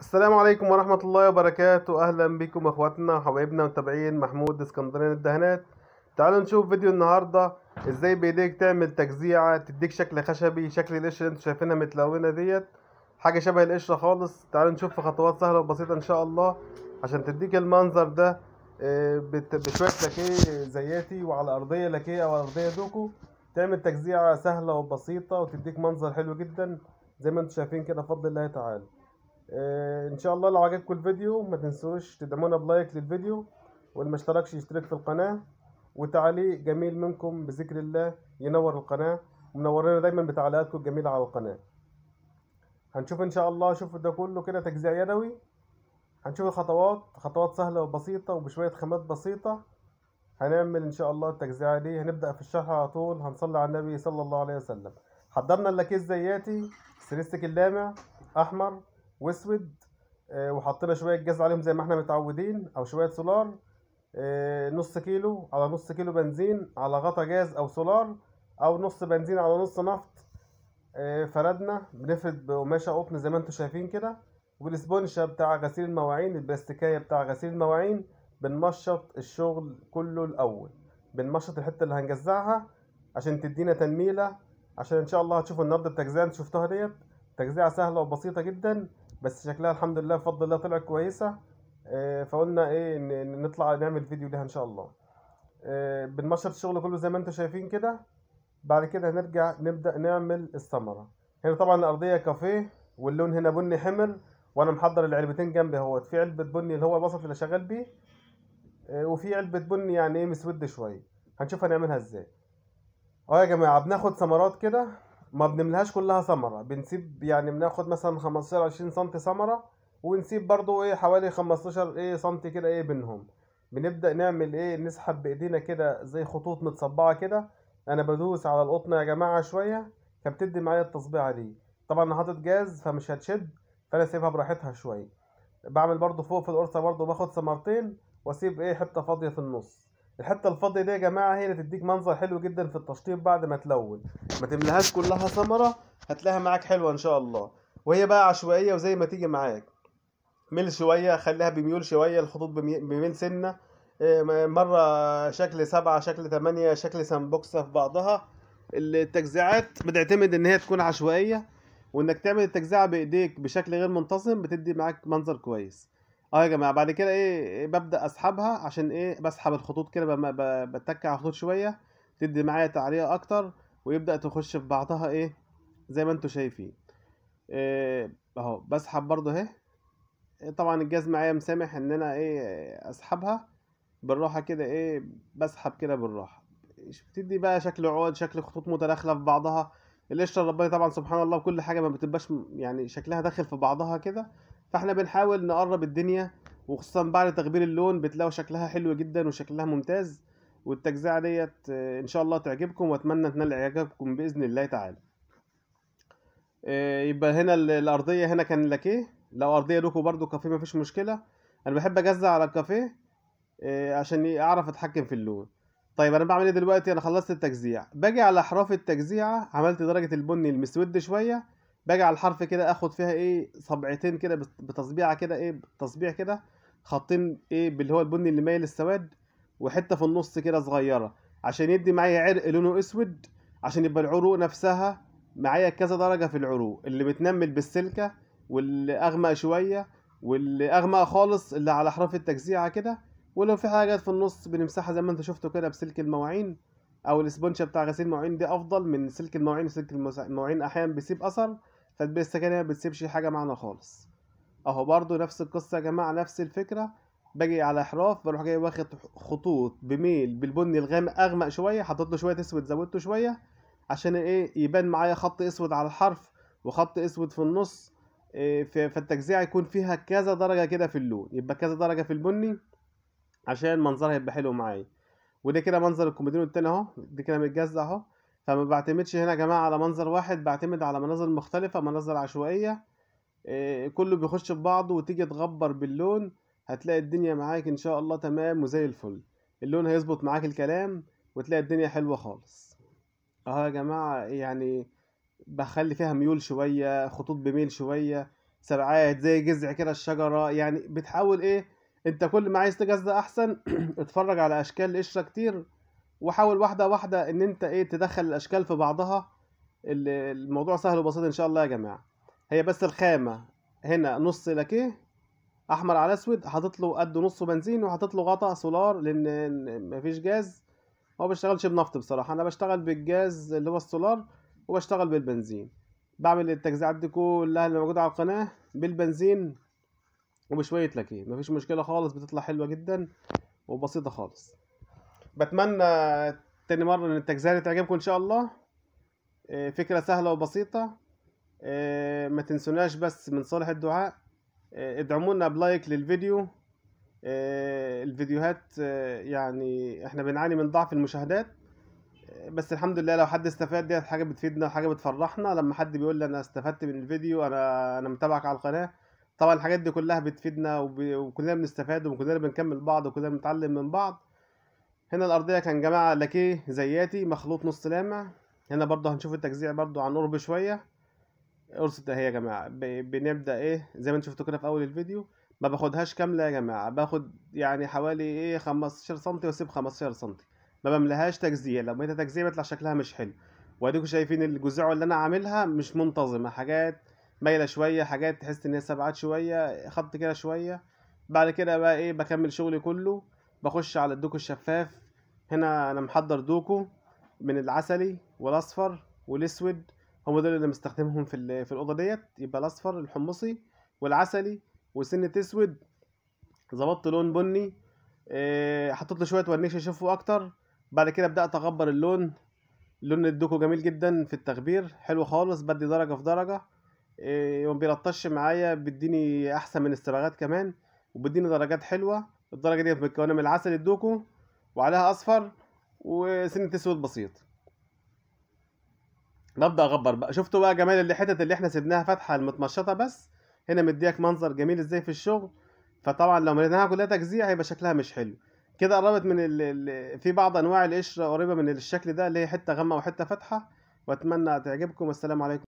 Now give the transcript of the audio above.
السلام عليكم ورحمة الله وبركاته أهلا بكم أخواتنا وحبايبنا ومتابعين محمود اسكندراني الدهانات تعالوا نشوف فيديو النهاردة ازاي بإيديك تعمل تجزيعة تديك شكل خشبي شكل القشرة اللي انتوا شايفينها متلونة ديت حاجة شبه القشرة خالص تعالوا نشوف في خطوات سهلة وبسيطة إن شاء الله عشان تديك المنظر ده آه، بشوية لكيه زياتي وعلى أرضية لكيه أو أرضية دوكو تعمل تجزيعة سهلة وبسيطة وتديك منظر حلو جدا زي ما انتوا شايفين كده بفضل الله تعالى آه، ان شاء الله لو عجبكم الفيديو ما تنسوش تدعمونا بلايك للفيديو واللي ما اشتركش يشترك في القناه وتعليق جميل منكم بذكر الله ينور القناه ومنورنا دايما بتعليقاتكم الجميله على القناه هنشوف ان شاء الله شوف ده كله كده تجزيع يدوي هنشوف الخطوات خطوات سهله وبسيطه وبشويه خامات بسيطه هنعمل ان شاء الله التجزئه دي هنبدا في الشرح على طول هنصلي على النبي صلى الله عليه وسلم حضرنا اللاكيس زياتي سريستك اللامع احمر واسود آه، وحطينا شويه جاز عليهم زي ما احنا متعودين او شويه سولار آه، نص كيلو على نص كيلو بنزين على غطا جاز او سولار او نص بنزين على نص نفط آه، فردنا بنفرد بقماشه قطن زي ما انتم شايفين كده والسبونشة بتاع غسيل المواعين البلاستيكية بتاع غسيل المواعين بنمشط الشغل كله الأول بنمشط الحتة اللي هنجزعها عشان تدينا تنميلة عشان إن شاء الله هتشوفوا النهاردة التجزئة اللي شفتوها ديت تجزئة سهلة وبسيطة جدا بس شكلها الحمد لله بفضل الله طلعت كويسه آه، فقلنا ايه نطلع نعمل فيديو ليها ان شاء الله آه، بنمشط الشغل كله زي ما انتم شايفين كده بعد كده هنرجع نبدا نعمل الثمره هنا طبعا الارضيه كافيه واللون هنا بني حمر وانا محضر العلبتين جنبي اهوت في علبه بني اللي هو الوسط اللي شغال بيه آه، وفي علبه بني يعني ايه مسود شويه هنشوف هنعملها ازاي اه يا جماعه بناخد ثمرات كده ما بنملهاش كلها ثمره بنسيب يعني بناخد مثلا 15 20 سم ثمره ونسيب برضو ايه حوالي 15 ايه سم كده ايه بينهم بنبدا نعمل ايه نسحب بايدينا كده زي خطوط متصبعه كده انا بدوس على القطن يا جماعه شويه فبتدي معايا التصبيعه دي طبعا انا حاطط جاز فمش هتشد فانا سيبها براحتها شويه بعمل برضو فوق في القرصه برضو باخد ثمرتين واسيب ايه حته فاضيه في النص الحته الفاضيه دي يا جماعه هي اللي تديك منظر حلو جدا في التشطيب بعد ما تلون ما تملهاش كلها ثمره هتلاقيها معاك حلوه ان شاء الله وهي بقى عشوائيه وزي ما تيجي معاك ميل شويه خليها بميول شويه الخطوط بميل سنه إيه، مرة شكل سبعة شكل تمانية شكل سنبوكسة في بعضها التجزيعات بتعتمد ان هي تكون عشوائية وانك تعمل التجزئة بايديك بشكل غير منتظم بتدي معاك منظر كويس اه يا جماعه بعد كده إيه،, ايه ببدا اسحبها عشان ايه بسحب الخطوط كده بتكع على الخطوط شويه تدي معايا تعليق اكتر ويبدا تخش في بعضها ايه زي ما انتوا شايفين إيه، اهو بسحب برضه اهي إيه، طبعا الجاز معايا مسامح ان انا ايه اسحبها بالراحه كده ايه بسحب كده بالراحه بتدي بقى شكل عود شكل خطوط متداخله في بعضها القشره الرباني طبعا سبحان الله كل حاجه ما بتبقاش يعني شكلها داخل في بعضها كده فاحنا بنحاول نقرب الدنيا وخصوصا بعد تغبير اللون بتلاقوا شكلها حلو جدا وشكلها ممتاز والتجزئه ديت ان شاء الله تعجبكم واتمنى تنال اعجابكم باذن الله تعالى آه، يبقى هنا الارضيه هنا كان لاكيه لو ارضيه لكم برده كافيه مفيش مشكله انا بحب اجزع على الكافيه آه، عشان إيه؟ اعرف اتحكم في اللون طيب انا بعمل ايه دلوقتي انا خلصت التجزيع باجي على احراف التجزيعه عملت درجه البني المسود شويه باجي على الحرف كده اخد فيها ايه صبعتين كده بتصبيعه كده ايه تصبيع كده خطين ايه باللي هو البني اللي مايل السواد وحته في النص كده صغيره عشان يدي معايا عرق لونه اسود عشان يبقى العروق نفسها معايا كذا درجه في العروق اللي بتنمل بالسلكه واللي اغمق شويه واللي اغمق خالص اللي على حرف التجزيعه كده ولو في حاجات في النص بنمسحها زي ما انتوا شفتوا كده بسلك المواعين او الاسبونشه بتاع غسيل المواعين دي افضل من سلك المواعين سلك المواعين احيانا بيسيب اثر تتبيع السكنية ما بتسيبش حاجة معنا خالص اهو برضو نفس القصة يا جماعة نفس الفكرة باجي على احراف بروح جاي واخد خطوط بميل بالبني الغامق اغمق شوية حطيت له شوية اسود زودته شوية عشان ايه يبان معايا خط اسود على الحرف وخط اسود في النص إيه، فالتجزيع يكون فيها كذا درجة كده في اللون يبقى كذا درجة في البني عشان منظرها يبقى حلو معايا وده كده منظر الكوميدينو التاني اهو دي كده متجزع اهو فما بعتمدش هنا يا جماعة على منظر واحد بعتمد على مناظر مختلفة مناظر عشوائية آه، كله بيخش في بعضه وتيجي تغبر باللون هتلاقي الدنيا معاك ان شاء الله تمام وزي الفل اللون هيظبط معاك الكلام وتلاقي الدنيا حلوة خالص اهو يا جماعة يعني بخلي فيها ميول شوية خطوط بميل شوية سبعات زي جذع كده الشجرة يعني بتحاول ايه انت كل ما عايز تجزأ احسن اتفرج على اشكال قشرة كتير وحاول واحده واحده ان انت ايه تدخل الاشكال في بعضها الموضوع سهل وبسيط ان شاء الله يا جماعه هي بس الخامه هنا نص لاكيه احمر على اسود حاطط له قد نص بنزين وحاطط له غطاء سولار لان مفيش جاز هو بشتغلش بنفط بصراحه انا بشتغل بالجاز اللي هو السولار وبشتغل بالبنزين بعمل التجزئه دي كلها اللي موجوده على القناه بالبنزين وبشويه لاكيه مفيش مشكله خالص بتطلع حلوه جدا وبسيطه خالص بتمنى تاني مرة ان التجزئة تعجبكم ان شاء الله آه، فكرة سهلة وبسيطة آه، ما تنسوناش بس من صالح الدعاء آه، ادعمونا بلايك للفيديو الفيديوهات يعني احنا بنعاني من ضعف المشاهدات بس الحمد لله لو حد استفاد ديت حاجه بتفيدنا وحاجه بتفرحنا لما حد بيقول لي انا استفدت من الفيديو انا انا متابعك على القناه طبعا الحاجات دي كلها بتفيدنا وكلنا بنستفاد وكلنا بنكمل بعض وكلنا بنتعلم من بعض هنا الارضيه كان جماعه لاكيه زياتي مخلوط نص لامع هنا برضه هنشوف التجزيع برضه عن قرب شويه قرص ده يا جماعه بنبدا ايه زي ما انتم شفتوا كده في اول الفيديو ما باخدهاش كامله يا جماعه باخد يعني حوالي ايه 15 سم واسيب 15 سم ما بملهاش تجزيع لو مليتها تجزيع بيطلع شكلها مش حلو واديكم شايفين الجزيع اللي انا عاملها مش منتظمه حاجات مايله شويه حاجات تحس ان هي سبعات شويه خط كده شويه بعد كده بقى ايه بكمل شغلي كله بخش على الدوك الشفاف هنا انا محضر دوكو من العسلي والاصفر والاسود هم دول اللي مستخدمهم في في الاوضه ديت يبقى الاصفر الحمصي والعسلي وسنه اسود ظبطت لون بني آه، حطيت له شويه ورنيش اشوفه اكتر بعد كده بدات اغبر اللون لون الدوكو جميل جدا في التغبير حلو خالص بدي درجه في درجه آه، وما بيلطش معايا بيديني احسن من الصباغات كمان وبيديني درجات حلوه الدرجه دي متكونه من العسل الدوكو وعليها اصفر وسنة اسود بسيط ببدا اغبر بقى شفتوا بقى جمال اللي حتت اللي احنا سيبناها فاتحه المتمشطه بس هنا مديك منظر جميل ازاي في الشغل فطبعا لو مليناها كلها تجزيع هيبقى شكلها مش حلو كده قربت من ال... في بعض انواع القشره قريبه من الشكل ده اللي هي حته غامقه وحته فاتحه واتمنى تعجبكم والسلام عليكم